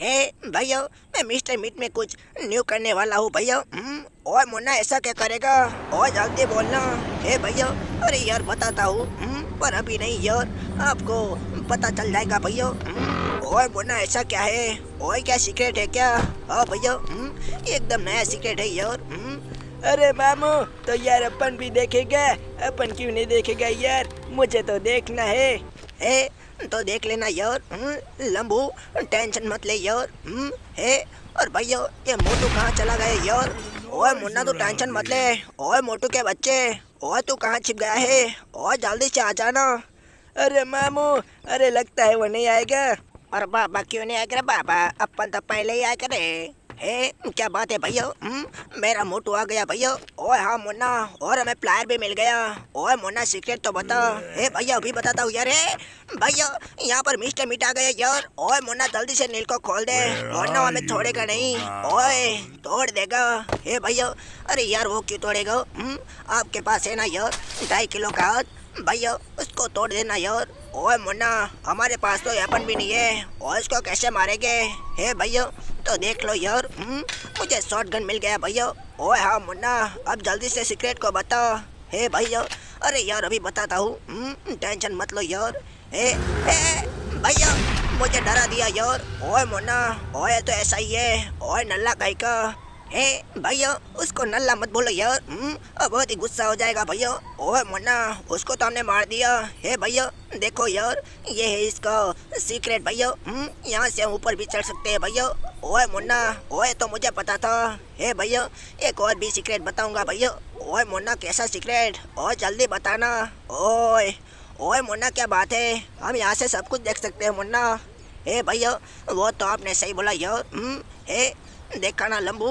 ए भैया मैं mister meet में कुछ न्यू करने वाला हूँ भैया हम्म, और मुन्ना ऐसा क्या करेगा और जल्दी बोलना हे भैया अरे यार बताता हूँ हम्म, पर अभी नहीं यार आपको पता चल जाएगा भैया हम्म, और मुन्ना ऐसा क्या है और क्या सीक्रेट है क्या हाँ भैया एकदम नया सीक्रेट है यार अरे मामू तो यार अपन भी देखेगा अपन क्यों नहीं देखेगा यार मुझे तो देखना है है तो देख लेना यार हम्म, लंबू टेंशन मत ले यार हे हम्म, और भैया ये मोटू कहाँ चला गया यार ओए मुन्ना तू टेंशन मत ले ओए मोटू के बच्चे ओए तू कहाँ छिप गया है ओए जल्दी से आ जाना अरे मामू अरे लगता है वो नहीं आएगा और बाबा क्यों नहीं आएगा बाबा अपन तो पहले ही आएगा रे हे क्या बात है भैया हम्म, मेरा मोटू आ गया भैया ओए हाँ मुन्ना और हमें प्लायर भी मिल गया ओए मुन्ना सीक्रेट तो बता हे भैया अभी बताता हूँ यार भैया यहाँ पर मिस्टर मीट आ गया यार ओए मुन्ना जल्दी से नील को खोल दे और ना हमें छोड़ेगा नहीं ओए तोड़ देगा हे भैया अरे यार वो क्यों तोड़ेगा हम्म, आपके पास है ना यार ढाई किलो का भैया उसको तोड़ देना यार ओए मुन्ना हमारे पास तो वेपन भी नहीं है और इसको कैसे मारेंगे हे भैया तो देख लो यार हुँ? हम्म, मुझे गन मिल गया भैया ओए हाँ मुन्ना अब जल्दी से सीक्रेट को बताओ हे भैया अरे यार अभी बताता हूँ टेंशन हम्म, मत लो यार हे हे भैया मुझे डरा दिया यार ओए मुन्ना ओए तो ऐसा ही है ओए नल्ला कहीं का ए भैया उसको नल्ला मत बोलो यार हम्म, अब बहुत ही गुस्सा हो जाएगा भैया ओए मुन्ना उसको तो हमने मार दिया हे भैया देखो यार ये है इसका सीक्रेट भैया हम्म, यहाँ से हम ऊपर भी चढ़ सकते हैं भैया ओए मुन्ना ओए तो मुझे पता था हे भैया एक और भी सीक्रेट बताऊंगा भैया ओए मुन्ना कैसा सीक्रेट और जल्दी बताना ओए ओए मुन्ना क्या बात है हम यहाँ से सब कुछ देख सकते हैं मुन्ना हे भैया वो तो आपने सही बोला यार हम्म, हे देखा ना लम्बू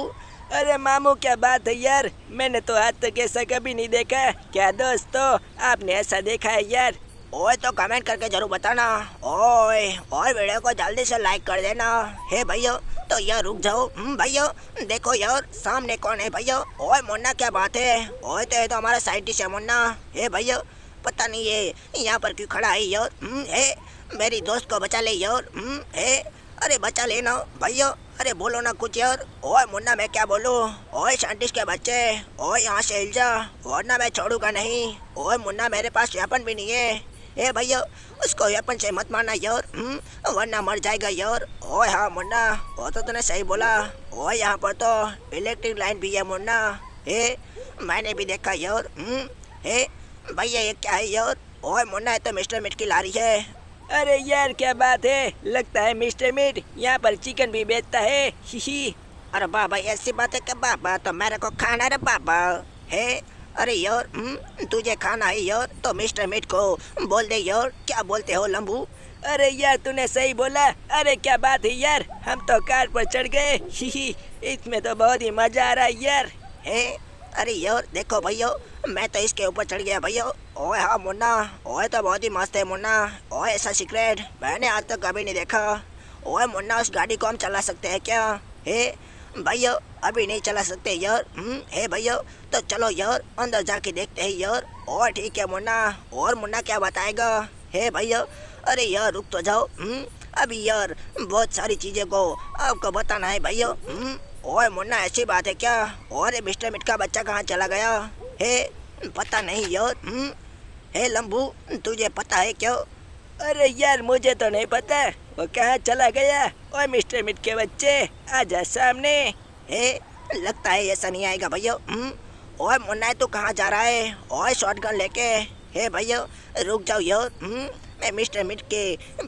अरे मामू क्या बात है यार मैंने तो आज तक ऐसा कभी नहीं देखा क्या दोस्तों आपने ऐसा देखा है यार ओए तो कमेंट करके जरूर बताना ओए और वीडियो को जल्दी से लाइक कर देना हे भैया तो यार रुक जाओ हम्म, भैया देखो यार सामने कौन है भैया ओए मुन्ना क्या बात है ओए तो ये तो हमारा साइंटिस्ट है मुन्ना हे भैया पता नहीं है यहाँ पर क्यों खड़ा है यार हम्म, हे मेरी दोस्त को बचा ले यार हम्म, हे अरे बचा लेना भैया अरे बोलो ना कुछ यार ओए मुन्ना मैं क्या बोलूँ ओए शांतिश के बच्चे ओए यहाँ से हिल जा वरना मैं छोड़ूंगा नहीं ओए मुन्ना मेरे पास वेपन भी नहीं है ए भैया उसको वेपन से मत मारना यार हम्म? वरना मर जाएगा यार ओए हाँ मुन्ना वो तो तूने सही बोला ओए यहाँ पर तो इलेक्ट्रिक लाइन भी है मुन्ना हे मैंने भी देखा यार हे हम्म? भैया ये क्या है यार ओए मुन्ना ये तो मिस्टर मिट ला रही है अरे यार क्या बात है लगता है मिस्टर मीट यहाँ पर चिकन भी बेचता है ही अरे बाबा ऐसी बात है क्या बाबा तो मेरे को खाना रे बाबा है अरे यार हम्म, तुझे खाना है यार तो मिस्टर मीट को बोल दे यार क्या बोलते हो लंबू अरे यार तूने सही बोला अरे क्या बात है यार हम तो कार पर चढ़ गए ही इसमें तो बहुत ही मजा आ रहा है यार है अरे यो देखो भैया मैं तो इसके ऊपर चढ़ गया भैया ओए हाँ मुन्ना ओए तो बहुत ही मस्त है मुन्ना ओए ऐसा सीक्रेट मैंने आज तक कभी नहीं देखा ओए मुन्ना उस गाड़ी को हम चला सकते हैं क्या हे भैया अभी नहीं चला सकते यार हम्म हे भैया तो चलो यार अंदर जाके देखते हैं यार ओए ठीक है मुन्ना और मुन्ना क्या बताएगा हे भैया अरे यार रुक तो जाओ हम्म अभी यार बहुत सारी चीज़ें को आपको बताना है भैया हम्म, और मुन्ना ऐसी बात है क्या और मिस्टर मिट का बच्चा कहाँ चला गया हे पता नहीं यो हम्म? हे लम्बू तुझे पता है क्यों अरे यार मुझे तो नहीं पता वो कहाँ चला गया और मिस्टर मिट के बच्चे आजा सामने हे लगता है ऐसा नहीं आएगा भैया हम्म? ओए मुन्ना तू कहाँ जा रहा है और शॉटगन लेके हे भैया रुक जाओ यो हम्म? मैं मिस्टर मिट के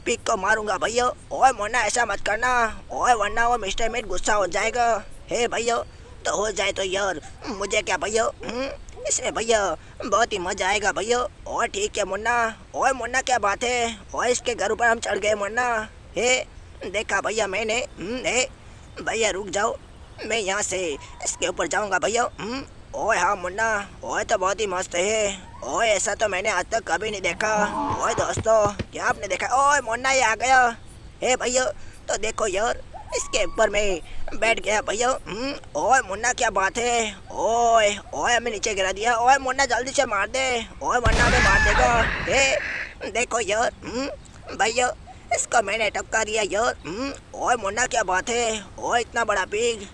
पिक को मारूंगा भैया ओए मोना ऐसा मत करना ओए वरना वो मिस्टर मिट गुस्सा हो जाएगा हे भैया तो हो जाए तो यार मुझे क्या भैया हम्म, इसमें भैया बहुत ही मजा आएगा भैया और ठीक है मुन्ना ओए मुन्ना क्या बात है और इसके घर पर हम चढ़ गए मुन्ना हे देखा भैया मैंने हम्म, भैया रुक जाओ मैं यहाँ से इसके ऊपर जाऊँगा भैया हम्म, ओए हाँ मुन्ना ओए तो बहुत ही मस्त है ओए ऐसा तो मैंने आज तक कभी नहीं देखा ओए दोस्तों क्या आपने देखा ओए मुन्ना ये आ गया हे भैया तो देखो यार इसके ऊपर में बैठ गया भैया हम्म, ओए मुन्ना क्या बात है ओए ओए हमें नीचे गिरा दिया ओए मुन्ना जल्दी से मार दे ओए मुन्ना हमें मार देगा हे देखो यार हम्म, भैया इसको मैंने टपका दिया यार हम्म, ओए मुन्ना क्या बात है ओए इतना बड़ा पिग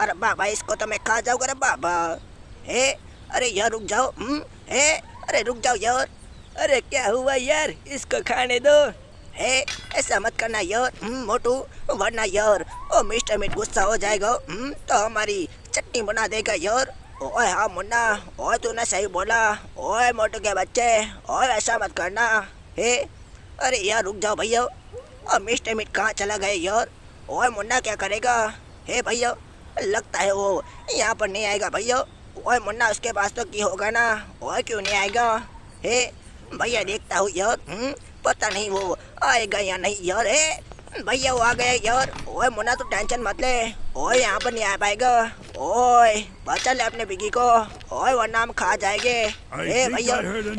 अरे बाबा इसको तो मैं खा जाऊँगा अरे बाबा है अरे यार रुक जाओ हम्म अरे रुक जाओ यार अरे क्या हुआ यार इसको खाने दो है ऐसा मत करना यार हम्म, मोटू वरना यार ओ मिस्टर मिट गुस्सा हो जाएगा हम्म, तो हमारी चटनी बना देगा यार ओए हाँ मुन्ना ओए तूने सही बोला ओए मोटू के बच्चे ओए ऐसा मत करना है अरे यार रुक जाओ भैया और मिस्टर मिट कहाँ चला गए यार ओए मुन्ना क्या करेगा हे भैया लगता है वो यहाँ पर नहीं आएगा भैया ओए मुन्ना उसके पास तो की होगा ना और क्यों नहीं आएगा हे भैया देखता हूँ यार हम्म, पता नहीं वो आएगा या नहीं यार हे भैया वो आ गया यार ओए मुन्ना तो टेंशन मत ले ओए यहाँ पर नहीं आ पाएगा ओए बचा ले अपने बिगी को ओए वरना हम खा जाएंगे हे भैया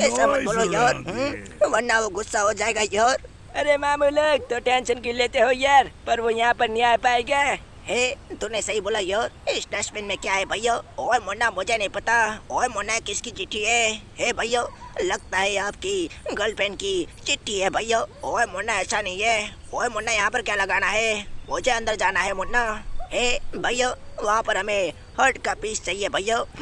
ऐसा मत बोलो यार हम्म, वरना वो गुस्सा हो जाएगा यार अरे मामू लोग तो टेंशन क्यों लेते हो यार पर वो यहाँ पर नहीं आ पाएगा हे तूने सही बोला यार इस डस्टबिन में क्या है भैया ओए मुन्ना मुझे नहीं पता ओए मुन्ना किसकी चिट्ठी है हे भैया लगता है आपकी गर्लफ्रेंड की चिट्ठी है भैया ओए मुन्ना ऐसा नहीं है ओए मुन्ना यहाँ पर क्या लगाना है मुझे अंदर जाना है मुन्ना हे भैया वहाँ पर हमें हर्ट का पीस चाहिए भैया ओए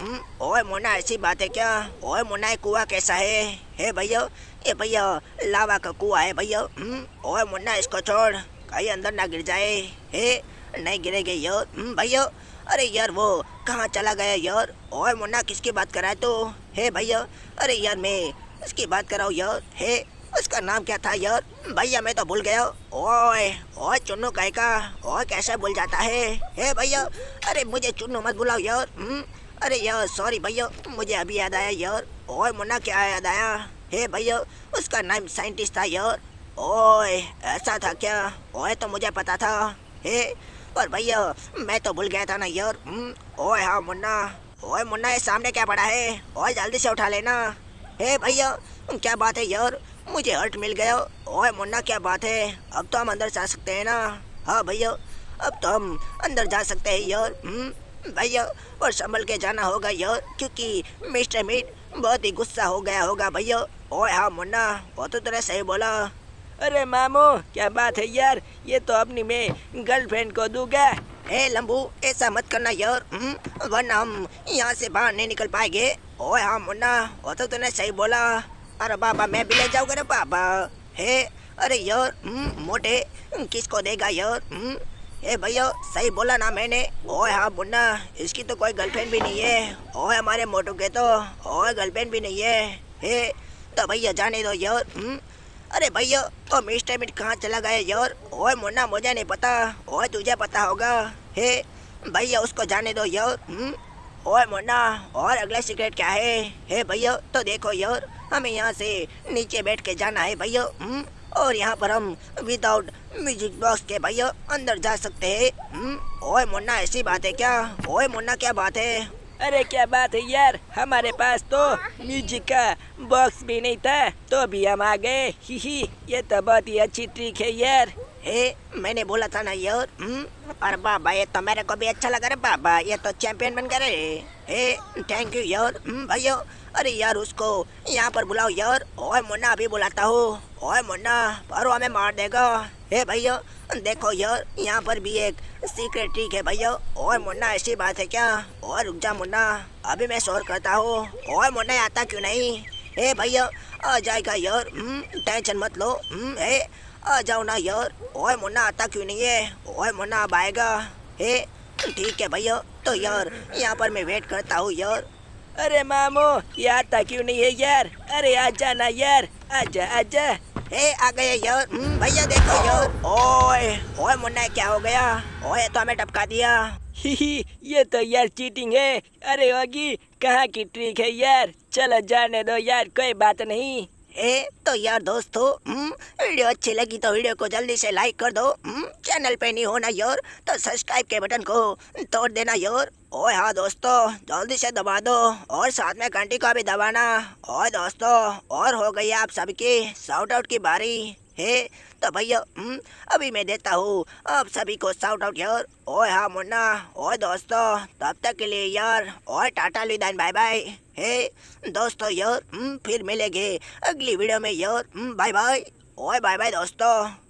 हम्म, मुन्ना ऐसी बात है क्या ओए मुन्ना कुआ कैसा है हे भैया ये भैया लावा का कुआ है भैया ओए हम्म, मुन्ना इसको छोड़ कहीं अंदर ना गिर जाए हे नहीं गिरेगे यार हम्म, भैया अरे यार वो कहाँ चला गया यार और मुन्ना किसकी बात है तो हे भैया अरे यार मैं उसकी बात कराओ यार हे उसका नाम क्या था यार हम्म, भैया मैं तो भूल गया ओए ओए चुन्नू कह का ओए कैसे भूल जाता है हे भैया अरे मुझे चुन्नू मत बुलाओ यार हम्म, अरे यार सॉरी भैया मुझे अभी याद आया यार ओए मुन्ना क्या याद आया हे भैया उसका नाम साइंटिस्ट था यार ओए ऐसा था क्या ओए तो मुझे पता था हे पर भैया मैं तो भूल गया था ना यार हम्म, ओए हाँ मुन्ना ओए मुन्ना ये सामने क्या पड़ा है ओए जल्दी से उठा लेना हे भैया क्या बात है यार मुझे हर्ट मिल गया ओए मुन्ना क्या बात है अब तो हम अंदर जा सकते हैं ना हाँ भैया अब तो हम अंदर जा सकते हैं यार हम्म, भैया और संभल के जाना होगा यार क्योंकि मिस्टर मीट बहुत ही गुस्सा हो गया होगा भैया ओए हाँ मुन्ना वो तो तेरा सही बोला अरे मामू क्या बात है यार ये तो अपनी मैं गर्लफ्रेंड को दूंगा ए लंबू ऐसा मत करना यार हम्म, वरना हम यहाँ से बाहर नहीं निकल पाएंगे ओए हाँ मुन्ना वो तो तूने सही बोला अरे बाबा मैं भी ले जाऊँगा ना बाबा हे अरे यार हम्म, मोटे किसको देगा यार हम्म, ए भैया सही बोला ना मैंने ओए हाँ मुन्ना इसकी तो कोई गर्लफ्रेंड भी नहीं है ओए हमारे मोटू के तो ओए गर्लफ्रेंड भी नहीं है हे तो भैया जाने दो यार अरे भैया तो मिस्टर मिट कहाँ चला गया यार ओए मुन्ना मुझे नहीं पता ओए तुझे पता होगा हे भैया उसको जाने दो यार हम्म? ओए मुन्ना और अगला सिगरेट क्या है हे भैया तो देखो यार हमें यहाँ से नीचे बैठ के जाना है भैया हम्म? और यहाँ पर हम विदाउट म्यूजिक बॉक्स के भैया अंदर जा सकते हैं हम्म? ओए मुन्ना ऐसी बात है क्या ओए मुन्ना क्या बात है अरे क्या बात है यार हमारे पास तो म्यूजिक का बॉक्स भी नहीं था तो भी हम आ गए ही ही ये तो बहुत ही अच्छी ट्रिक है यार हे मैंने बोला था ना यार और हम्म? बाबा ये तो मेरे को भी अच्छा लगा है बाबा ये तो चैंपियन बन गए हे थैंक यू यार हम्म, भैया अरे यार उसको यहाँ पर बुलाओ यार ओए मुन्ना अभी बुलाता हूँ ओए मुन्ना पर हमें मार देगा हे भैया देखो यार यहाँ पर भी एक सीक्रेट ट्रिक है भैया और मुन्ना ऐसी बात है क्या और रुक जा मुन्ना अभी मैं शोर करता हूँ और मुन्ना आता क्यों नहीं हे भैया आ जाएगा यार हम्म, टेंशन मत लो हे हम्म, आ जाओ ना यार और मुन्ना आता क्यों नहीं है और मुन्ना अब आएगा हे ठीक है भैया तो यार यहाँ पर मैं वेट करता हूँ यार अरे मामो ये आता क्यों नहीं है यार अरे आ जाना यार आजा आजा ए आ गए यार हम्म, भैया देखो यार ओए ओए मुन्ना क्या हो गया ओए तो हमें टपका दिया ही ही ये तो यार चीटिंग है अरे होगी कहाँ की ट्रिक है यार चलो जाने दो यार कोई बात नहीं ए तो यार दोस्तों हम्म, वीडियो अच्छी लगी तो वीडियो को जल्दी से लाइक कर दो हम्म, चैनल पे नहीं होना योर तो सब्सक्राइब के बटन को तोड़ देना योर और हाँ दोस्तों जल्दी से दबा दो और साथ में घंटी को भी दबाना और दोस्तों और हो गई आप सबकी शाउट आउट की बारी है तो भैया हम्म, अभी मैं देता हूँ आप सभी को साउट आउट यार ओए हाँ मुन्ना ओए दोस्तों तब तक के लिए यार और टाटा लुदान बाय बाय है दोस्तों यार हम्म, फिर मिलेंगे अगली वीडियो में यार बाय हम्म, बाय ओए बाय बाय दोस्तों